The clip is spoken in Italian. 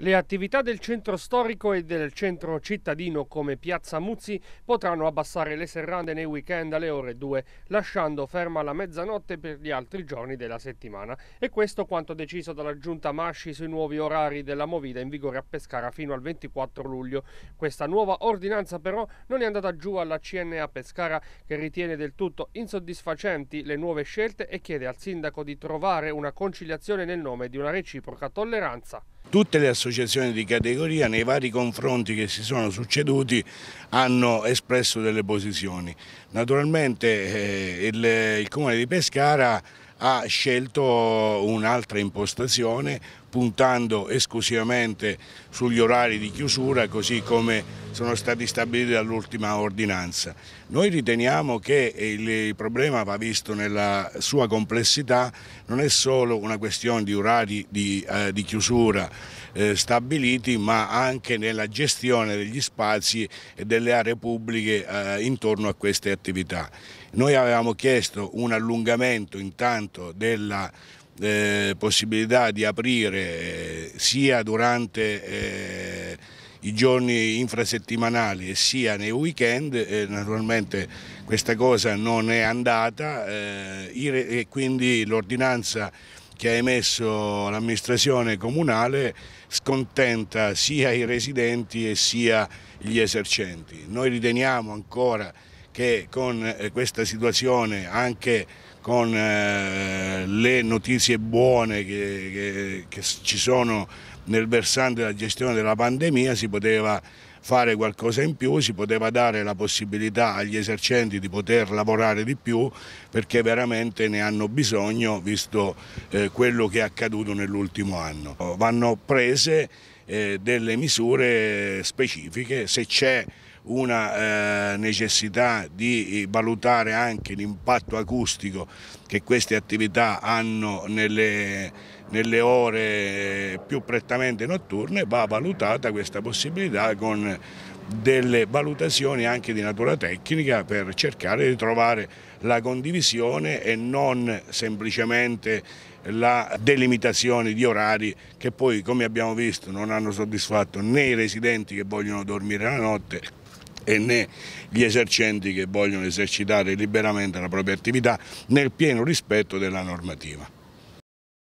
Le attività del centro storico e del centro cittadino come Piazza Muzzi potranno abbassare le serrande nei weekend alle ore 2, lasciando ferma la mezzanotte per gli altri giorni della settimana. E questo quanto deciso dalla giunta Masci sui nuovi orari della movida in vigore a Pescara fino al 24 luglio. Questa nuova ordinanza però non è andata giù alla CNA Pescara che ritiene del tutto insoddisfacenti le nuove scelte e chiede al sindaco di trovare una conciliazione nel nome di una reciproca tolleranza tutte le associazioni di categoria nei vari confronti che si sono succeduti hanno espresso delle posizioni. Naturalmente eh, il, il Comune di Pescara ha scelto un'altra impostazione puntando esclusivamente sugli orari di chiusura così come sono stati stabiliti dall'ultima ordinanza. Noi riteniamo che il problema va visto nella sua complessità, non è solo una questione di orari di, eh, di chiusura eh, stabiliti ma anche nella gestione degli spazi e delle aree pubbliche eh, intorno a queste attività. Noi avevamo chiesto un allungamento intanto della eh, possibilità di aprire sia durante eh, i giorni infrasettimanali sia nei weekend, eh, naturalmente questa cosa non è andata eh, e quindi l'ordinanza che ha emesso l'amministrazione comunale scontenta sia i residenti e sia gli esercenti. Noi riteniamo ancora che con eh, questa situazione, anche con eh, le notizie buone che, che, che ci sono nel versante della gestione della pandemia, si poteva fare qualcosa in più, si poteva dare la possibilità agli esercenti di poter lavorare di più perché veramente ne hanno bisogno visto eh, quello che è accaduto nell'ultimo anno. Vanno prese eh, delle misure eh, specifiche, se c'è una eh, necessità di eh, valutare anche l'impatto acustico che queste attività hanno nelle, nelle ore eh, più prettamente notturne, va valutata questa possibilità con delle valutazioni anche di natura tecnica per cercare di trovare la condivisione e non semplicemente la delimitazione di orari che poi come abbiamo visto non hanno soddisfatto né i residenti che vogliono dormire la notte e né gli esercenti che vogliono esercitare liberamente la propria attività nel pieno rispetto della normativa.